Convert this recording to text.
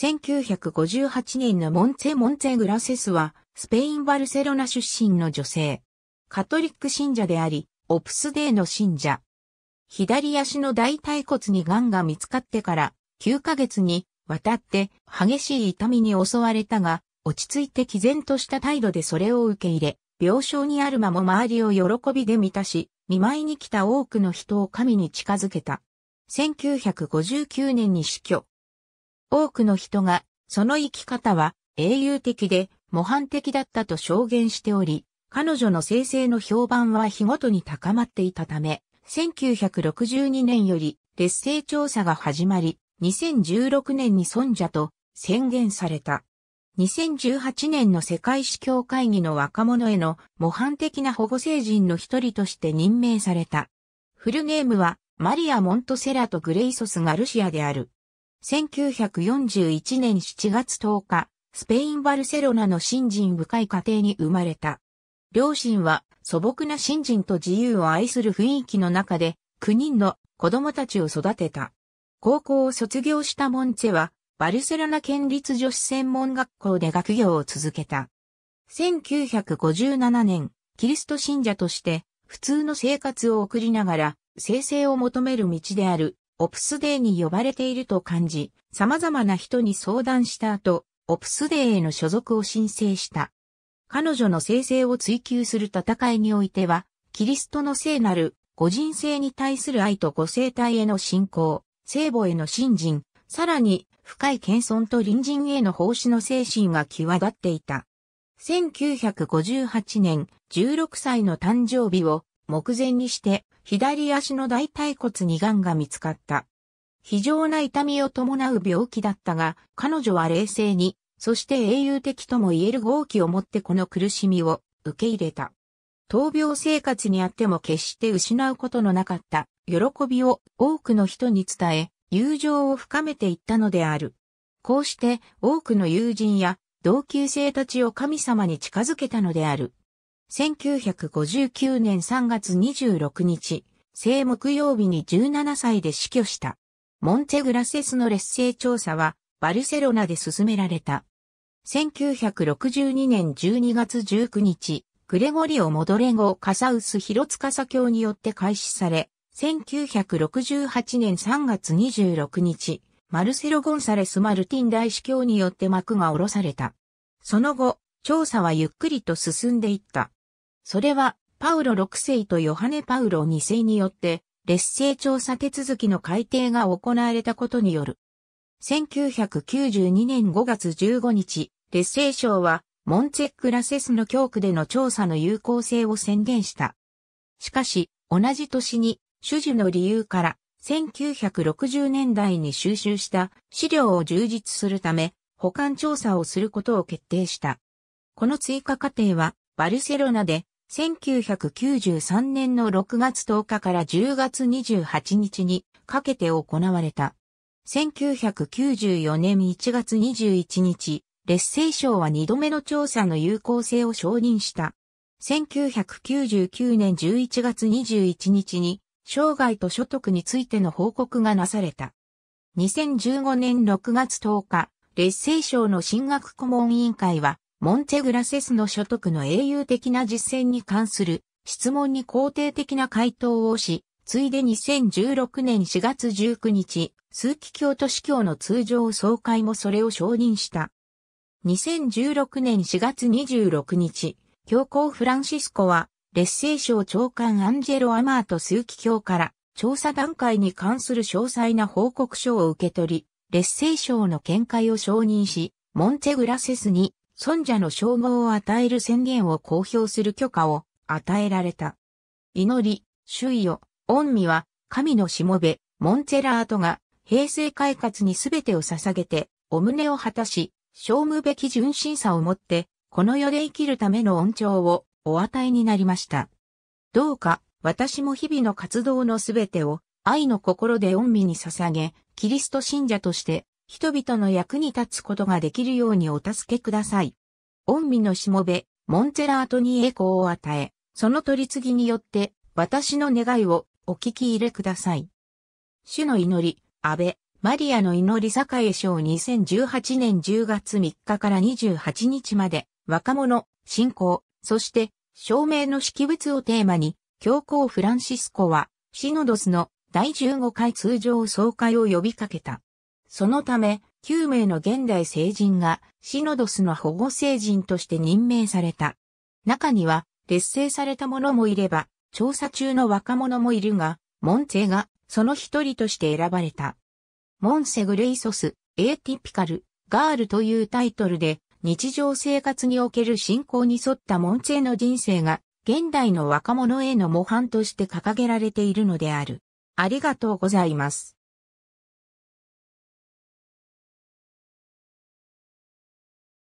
1958年のモンツェ・モンツェ・グラセスは、スペイン・バルセロナ出身の女性。カトリック信者であり、オプスデーの信者。左足の大腿骨に癌が見つかってから9ヶ月に渡って激しい痛みに襲われたが、落ち着いて毅然とした態度でそれを受け入れ、病床にある間も周りを喜びで満たし、見舞いに来た多くの人を神に近づけた。1959年に死去。多くの人が、その生き方は英雄的で模範的だったと証言しており、彼女の生成の評判は日ごとに高まっていたため、1962年より劣勢調査が始まり、2016年に尊者と宣言された。2018年の世界史教会議の若者への模範的な保護成人の一人として任命された。フルネームはマリア・モントセラとグレイソス・ガルシアである。1941年7月10日、スペイン・バルセロナの新人深い家庭に生まれた。両親は素朴な新人と自由を愛する雰囲気の中で、9人の子供たちを育てた。高校を卒業したモンツェは、バルセロナ県立女子専門学校で学業を続けた。1957年、キリスト信者として、普通の生活を送りながら、生成を求める道であるオプスデーに呼ばれていると感じ、様々な人に相談した後、オプスデーへの所属を申請した。彼女の生成を追求する戦いにおいては、キリストの聖なる、個人性に対する愛とご生体への信仰、聖母への信心、さらに、深い謙遜と隣人への奉仕の精神が際立っていた。1958年16歳の誕生日を目前にして左足の大腿骨に癌が見つかった。非常な痛みを伴う病気だったが、彼女は冷静に、そして英雄的とも言える号機を持ってこの苦しみを受け入れた。闘病生活にあっても決して失うことのなかった喜びを多くの人に伝え、友情を深めていったのである。こうして多くの友人や同級生たちを神様に近づけたのである。1959年3月26日、生木曜日に17歳で死去した。モンテグラセスの劣勢調査はバルセロナで進められた。1962年12月19日、グレゴリオ・モドレゴ・カサウス・ヒロツカサ教によって開始され、1968年3月26日、マルセロ・ゴンサレス・マルティン大司教によって幕が下ろされた。その後、調査はゆっくりと進んでいった。それは、パウロ6世とヨハネ・パウロ2世によって、劣勢調査手続きの改定が行われたことによる。1992年5月15日、劣勢省は、モンツェック・ラセスの教区での調査の有効性を宣言した。しかし、同じ年に、主事の理由から、1960年代に収集した資料を充実するため、保管調査をすることを決定した。この追加過程は、バルセロナで1993年の6月10日から10月28日にかけて行われた。1994年1月21日、劣勢省は2度目の調査の有効性を承認した。1999年11月21日に、生涯と所得についての報告がなされた。2015年6月10日、劣勢省の進学顧問委員会は、モンチェグラセスの所得の英雄的な実践に関する質問に肯定的な回答をし、ついで2016年4月19日、数奇教と司教の通常総会もそれを承認した。2016年4月26日、教皇フランシスコは、劣勢省長官アンジェロ・アマート数奇教から調査段階に関する詳細な報告書を受け取り、劣勢省の見解を承認し、モンチェグラセスに尊者の称号を与える宣言を公表する許可を与えられた。祈り、周囲を、恩美は、神のしもべ、モンツェラートが、平成開活にすべてを捧げて、お胸を果たし、勝負べき純真さをもって、この世で生きるための恩寵をお与えになりました。どうか、私も日々の活動のすべてを、愛の心で恩美に捧げ、キリスト信者として、人々の役に立つことができるようにお助けください。恩美のしもべ、モンツェラートに栄光を与え、その取り次ぎによって、私の願いをお聞き入れください。主の祈り、安倍、マリアの祈り栄賞2018年10月3日から28日まで、若者、信仰、そして、照明の識物をテーマに、教皇フランシスコは、シノドスの第15回通常総会を呼びかけた。そのため、9名の現代聖人がシノドスの保護聖人として任命された。中には、劣勢された者もいれば、調査中の若者もいるが、モンツェがその一人として選ばれた。モンセグレイソス、エーティピカル、ガールというタイトルで、日常生活における信仰に沿ったモンツェの人生が、現代の若者への模範として掲げられているのである。ありがとうございます。